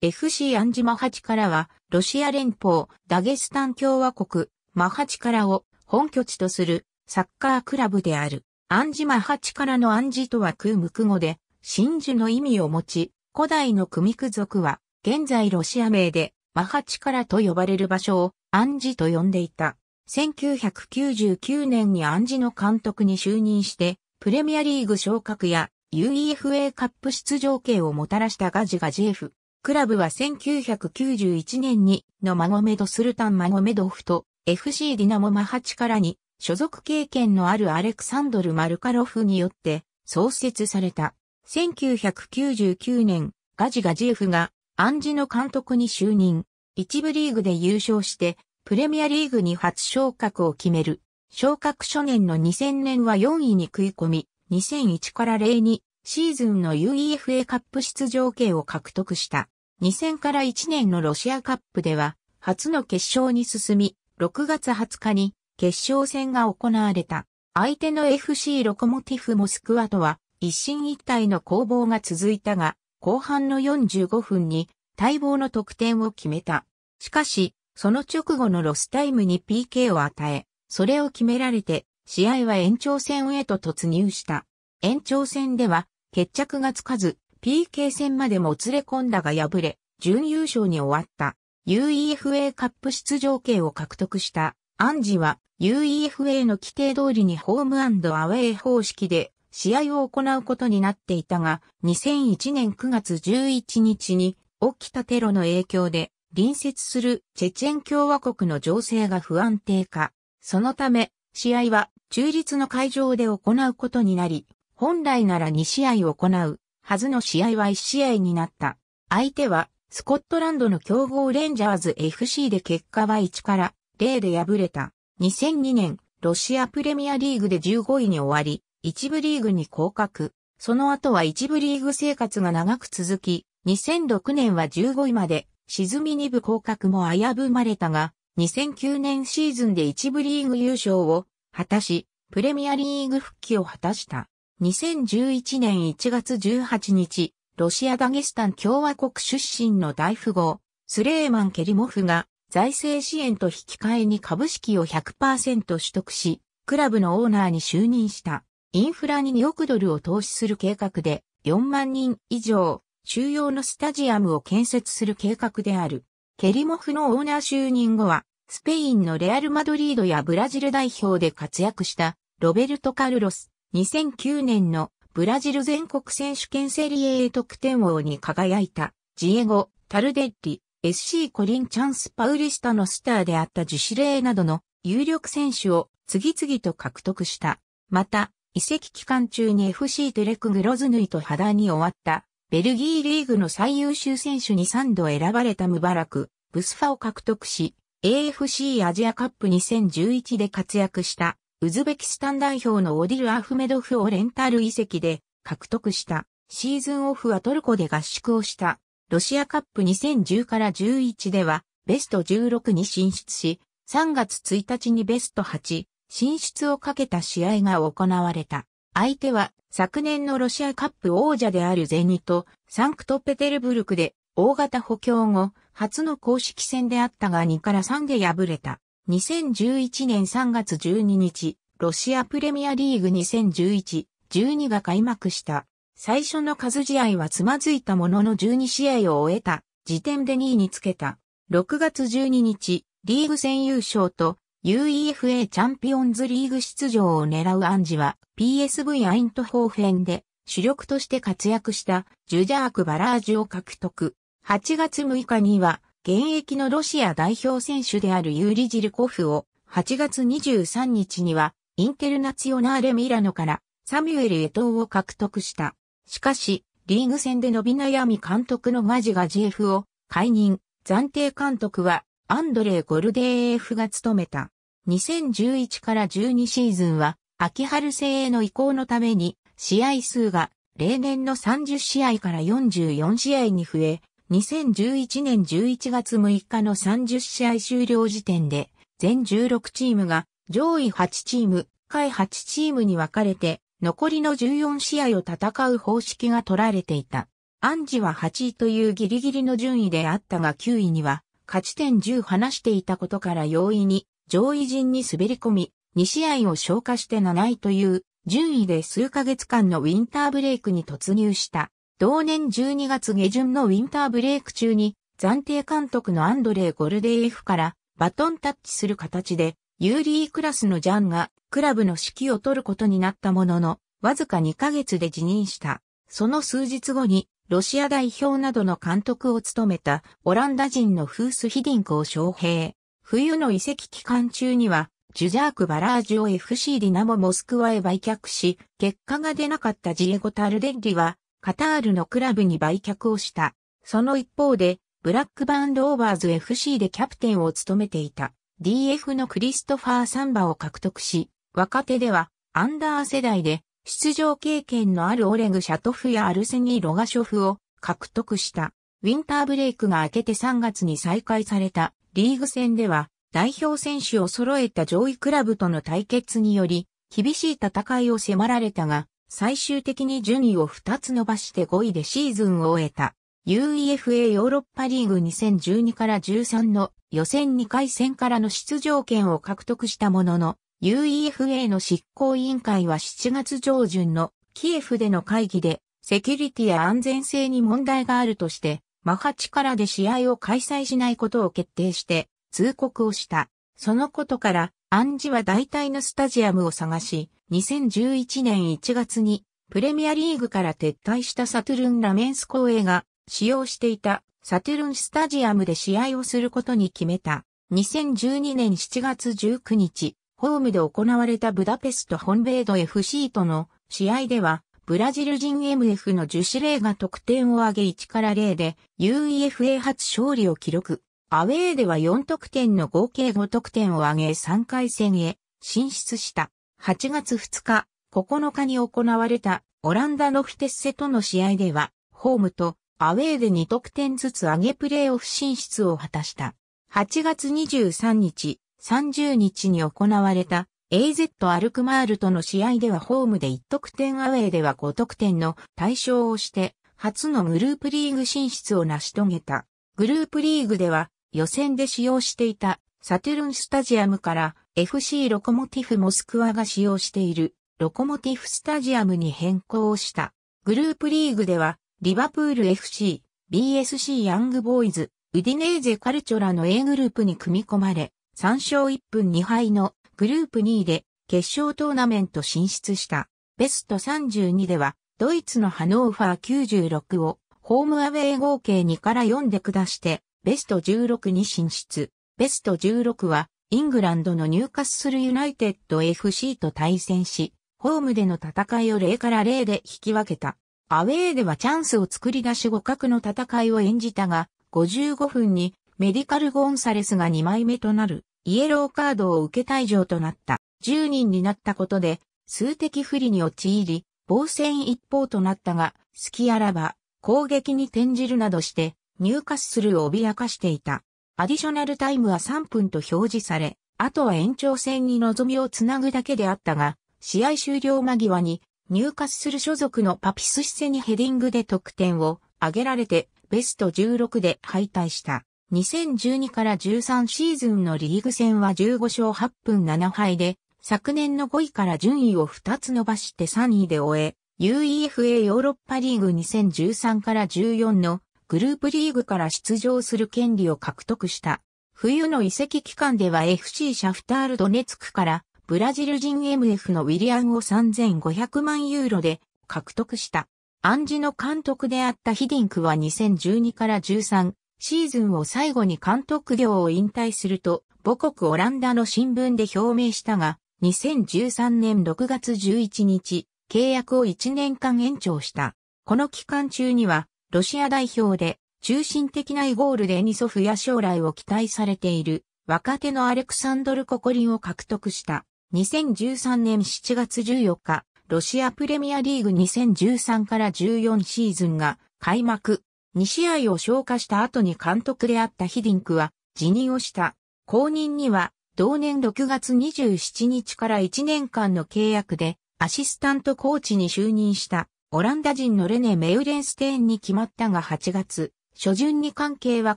FC アンジマハチカラは、ロシア連邦、ダゲスタン共和国、マハチカラを本拠地とするサッカークラブである。アンジマハチカラのアンジとは空無語で、真珠の意味を持ち、古代のクミク族は、現在ロシア名で、マハチカラと呼ばれる場所を、アンジと呼んでいた。1999年にアンジの監督に就任して、プレミアリーグ昇格や UEFA カップ出場権をもたらしたガジガジエフ。クラブは1991年にのマゴメド・スルタン・マゴメドフと FC ディナモ・マハチからに所属経験のあるアレクサンドル・マルカロフによって創設された。1999年、ガジガジエフがアンジの監督に就任。一部リーグで優勝して、プレミアリーグに初昇格を決める。昇格初年の2000年は4位に食い込み、2001から0にシーズンの UEFA カップ出場権を獲得した。2000から1年のロシアカップでは、初の決勝に進み、6月20日に決勝戦が行われた。相手の FC ロコモティフモスクワとは、一進一退の攻防が続いたが、後半の45分に待望の得点を決めた。しかし、その直後のロスタイムに PK を与え、それを決められて、試合は延長戦へと突入した。延長戦では、決着がつかず、PK 戦までもつれ込んだが敗れ、準優勝に終わった。UEFA カップ出場権を獲得したアンジは UEFA の規定通りにホームアウェイ方式で試合を行うことになっていたが、2001年9月11日に起きたテロの影響で隣接するチェチェン共和国の情勢が不安定化。そのため、試合は中立の会場で行うことになり、本来なら2試合行うはずの試合は1試合になった。相手はスコットランドの強豪レンジャーズ FC で結果は1から0で敗れた。2002年、ロシアプレミアリーグで15位に終わり、一部リーグに降格。その後は一部リーグ生活が長く続き、2006年は15位まで、沈み2部降格も危ぶまれたが、2009年シーズンで一部リーグ優勝を果たし、プレミアリーグ復帰を果たした。2011年1月18日、ロシア・ダゲスタン共和国出身の大富豪、スレーマン・ケリモフが財政支援と引き換えに株式を100%取得し、クラブのオーナーに就任した。インフラに2億ドルを投資する計画で、4万人以上、収容のスタジアムを建設する計画である。ケリモフのオーナー就任後は、スペインのレアル・マドリードやブラジル代表で活躍した、ロベルト・カルロス、2009年のブラジル全国選手権セリエ A 得点王に輝いた、ジエゴ・タルデッリ、SC コリンチャンス・パウリスタのスターであったジュシレーなどの有力選手を次々と獲得した。また、移籍期間中に FC テレクグロズヌイと肌に終わった、ベルギーリーグの最優秀選手に3度選ばれたムバラク、ブスファを獲得し、AFC アジアカップ2011で活躍したウズベキスタン代表のオディル・アフメドフをレンタル遺跡で獲得した。シーズンオフはトルコで合宿をした。ロシアカップ2010から11ではベスト16に進出し、3月1日にベスト8、進出をかけた試合が行われた。相手は昨年のロシアカップ王者であるゼニとサンクトペテルブルクで大型補強後初の公式戦であったが2から3で敗れた。2011年3月12日、ロシアプレミアリーグ2011、12が開幕した。最初の数試合はつまずいたものの12試合を終えた。時点で2位につけた。6月12日、リーグ戦優勝と UEFA チャンピオンズリーグ出場を狙うアンジは PSV アイントホーフェンで主力として活躍したジュジャーク・バラージュを獲得。8月6日には現役のロシア代表選手であるユーリ・ジルコフを8月23日にはインテルナツィオナーレ・ミラノからサミュエル・エトーを獲得した。しかし、リーグ戦で伸び悩み監督のマジガジエフを解任、暫定監督はアンドレイ・ゴルデーエフが務めた。2011から12シーズンは秋春制への移行のために試合数が例年の30試合から44試合に増え、2011年11月6日の30試合終了時点で、全16チームが上位8チーム、下位8チームに分かれて、残りの14試合を戦う方式が取られていた。アンジは8位というギリギリの順位であったが9位には勝ち点10離していたことから容易に上位陣に滑り込み2試合を消化して7位という順位で数ヶ月間のウィンターブレイクに突入した。同年12月下旬のウィンターブレイク中に暫定監督のアンドレイ・ゴルデエフからバトンタッチする形でユーリークラスのジャンがクラブの指揮を取ることになったもののわずか2ヶ月で辞任した。その数日後にロシア代表などの監督を務めたオランダ人のフース・ヒディンクを招聘。冬の移籍期間中にはジュジャーク・バラージュを FC ディナモ・モスクワへ売却し、結果が出なかったジエゴ・タルデッリは、カタールのクラブに売却をした。その一方で、ブラックバンローバーズ FC でキャプテンを務めていた DF のクリストファー・サンバを獲得し、若手ではアンダー世代で出場経験のあるオレグ・シャトフやアルセニー・ロガショフを獲得した。ウィンターブレイクが明けて3月に再開されたリーグ戦では代表選手を揃えた上位クラブとの対決により厳しい戦いを迫られたが最終的に順位を2つ伸ばして5位でシーズンを終えた UEFA ヨーロッパリーグ2012から13の予選2回戦からの出場権を獲得したものの UEFA の執行委員会は7月上旬のキエフでの会議でセキュリティや安全性に問題があるとしてマハチカラで試合を開催しないことを決定して通告をした。そのことからアンジは大体のスタジアムを探し2011年1月にプレミアリーグから撤退したサトゥルンラメンス公営が使用していたサトゥルンスタジアムで試合をすることに決めた。2012年7月19日、ホームで行われたブダペスト本米ド FC との試合では、ブラジル人 MF の樹脂霊が得点を挙げ1から0で UEFA 初勝利を記録。アウェーでは4得点の合計5得点を挙げ3回戦へ進出した。8月2日、9日に行われたオランダのフィテッセとの試合では、ホームとアウェーで2得点ずつ上げプレーオフ進出を果たした。8月23日、30日に行われた AZ アルクマールとの試合ではホームで1得点アウェーでは5得点の対象をして、初のグループリーグ進出を成し遂げた。グループリーグでは予選で使用していたサトゥルンスタジアムから FC ロコモティフモスクワが使用しているロコモティフスタジアムに変更した。グループリーグではリバプール FC、BSC ヤングボーイズ、ウディネーゼカルチョラの A グループに組み込まれ3勝1分2敗のグループ2位で決勝トーナメント進出した。ベスト32ではドイツのハノーファー96をホームアウェイ合計2から4で下してベスト16に進出。ベスト16は、イングランドのニューカッスルユナイテッド FC と対戦し、ホームでの戦いを0から0で引き分けた。アウェーではチャンスを作り出し互角の戦いを演じたが、55分にメディカルゴンサレスが2枚目となるイエローカードを受け退場となった。10人になったことで数的不利に陥り、防戦一方となったが、隙あらば攻撃に転じるなどしてニューカッスルを脅かしていた。アディショナルタイムは3分と表示され、あとは延長戦に望みをつなぐだけであったが、試合終了間際に入荷する所属のパピスシセにヘディングで得点を上げられてベスト16で敗退した。2012から13シーズンのリーグ戦は15勝8分7敗で、昨年の5位から順位を2つ伸ばして3位で終え、UEFA ヨーロッパリーグ2013から14のグループリーグから出場する権利を獲得した。冬の移籍期間では FC シャフタールドネツクからブラジル人 MF のウィリアンを3500万ユーロで獲得した。暗示の監督であったヒディンクは2012から13シーズンを最後に監督業を引退すると母国オランダの新聞で表明したが2013年6月11日契約を1年間延長した。この期間中にはロシア代表で、中心的なイゴールデニソフや将来を期待されている若手のアレクサンドル・ココリンを獲得した2013年7月14日、ロシアプレミアリーグ2013から14シーズンが開幕。2試合を消化した後に監督であったヒディンクは辞任をした。後任には同年6月27日から1年間の契約でアシスタントコーチに就任したオランダ人のレネ・メウレンステーンに決まったが8月、初旬に関係は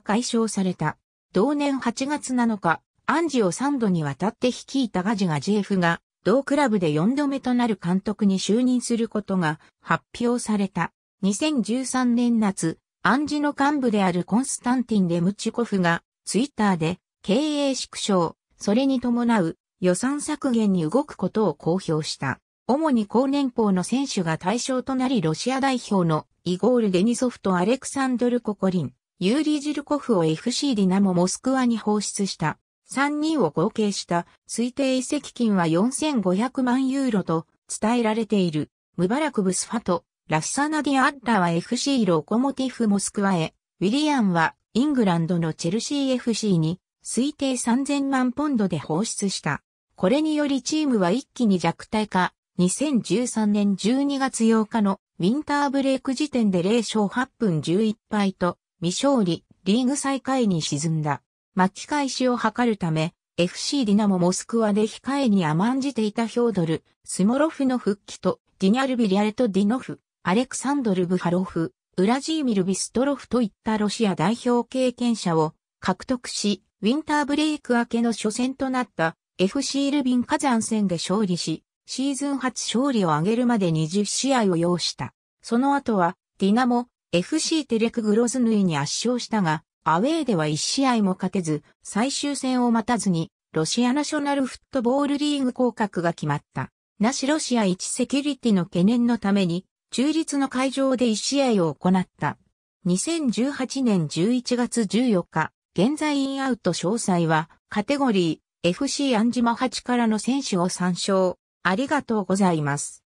解消された。同年8月7日、アンジを3度にわたって率いたガジガジエフが、同クラブで4度目となる監督に就任することが発表された。2013年夏、アンジの幹部であるコンスタンティン・レムチコフが、ツイッターで、経営縮小、それに伴う予算削減に動くことを公表した。主に高年俸の選手が対象となりロシア代表のイゴール・デニソフとアレクサンドル・ココリン、ユーリー・ジルコフを FC ディナモ・モスクワに放出した3人を合計した推定移籍金は4500万ユーロと伝えられているムバラク・ブスファとラッサナディ・アッラは FC ロコモティフ・モスクワへ、ウィリアンはイングランドのチェルシー FC に推定3000万ポンドで放出した。これによりチームは一気に弱体化、2013年12月8日のウィンターブレイク時点で0勝8分11敗と未勝利、リーグ最下位に沈んだ。巻き返しを図るため、FC ディナモモスクワで控えに甘んじていたヒョードル、スモロフの復帰と、ディニャルビリアレト・ディノフ、アレクサンドル・ブハロフ、ウラジーミル・ビストロフといったロシア代表経験者を獲得し、ウィンターブレイク明けの初戦となった FC ルビン・カザン戦で勝利し、シーズン初勝利を挙げるまで20試合を要した。その後は、ディナモ、FC テレクグロズヌイに圧勝したが、アウェーでは1試合も勝てず、最終戦を待たずに、ロシアナショナルフットボールリーグ降格が決まった。なしロシア1セキュリティの懸念のために、中立の会場で1試合を行った。2018年11月14日、現在インアウト詳細は、カテゴリー、FC アンジマ8からの選手を参照。ありがとうございます。